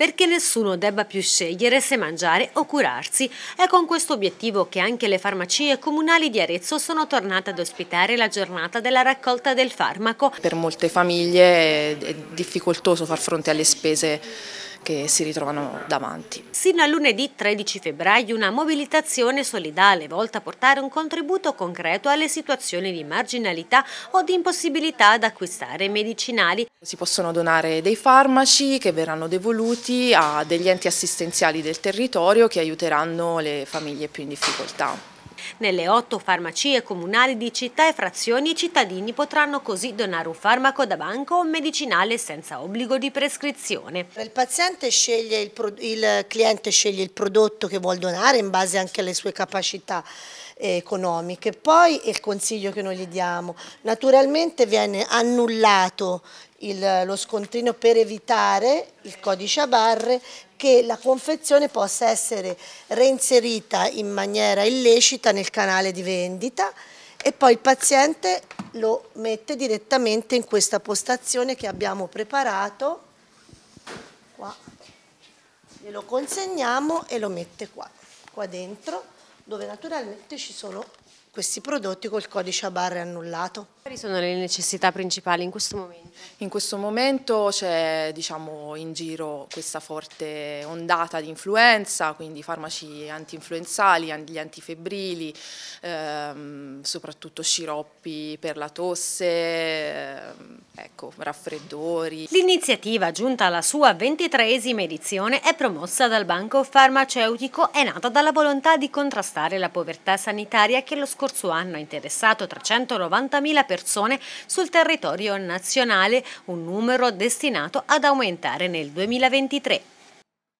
perché nessuno debba più scegliere se mangiare o curarsi. È con questo obiettivo che anche le farmacie comunali di Arezzo sono tornate ad ospitare la giornata della raccolta del farmaco. Per molte famiglie è difficoltoso far fronte alle spese che si ritrovano davanti. Sino a lunedì 13 febbraio una mobilitazione solidale volta a portare un contributo concreto alle situazioni di marginalità o di impossibilità ad acquistare medicinali. Si possono donare dei farmaci che verranno devoluti a degli enti assistenziali del territorio che aiuteranno le famiglie più in difficoltà. Nelle otto farmacie comunali di città e frazioni i cittadini potranno così donare un farmaco da banco o un medicinale senza obbligo di prescrizione. Il paziente sceglie, il, il cliente sceglie il prodotto che vuole donare in base anche alle sue capacità eh, economiche. Poi il consiglio che noi gli diamo, naturalmente viene annullato il, eh, lo scontrino per evitare il codice a barre che la confezione possa essere reinserita in maniera illecita nel canale di vendita e poi il paziente lo mette direttamente in questa postazione che abbiamo preparato qua glielo consegniamo e lo mette qua qua dentro dove naturalmente ci sono questi prodotti col codice a barre annullato. Quali sono le necessità principali in questo momento? In questo momento c'è diciamo, in giro questa forte ondata di influenza, quindi farmaci anti-influenzali, gli antifebbrili, ehm, soprattutto sciroppi per la tosse, ehm, ecco, raffreddori. L'iniziativa giunta alla sua ventitreesima edizione è promossa dal Banco Farmaceutico e nata dalla volontà di contrastare la povertà sanitaria che lo scorso scorso anno ha interessato 390.000 persone sul territorio nazionale, un numero destinato ad aumentare nel 2023.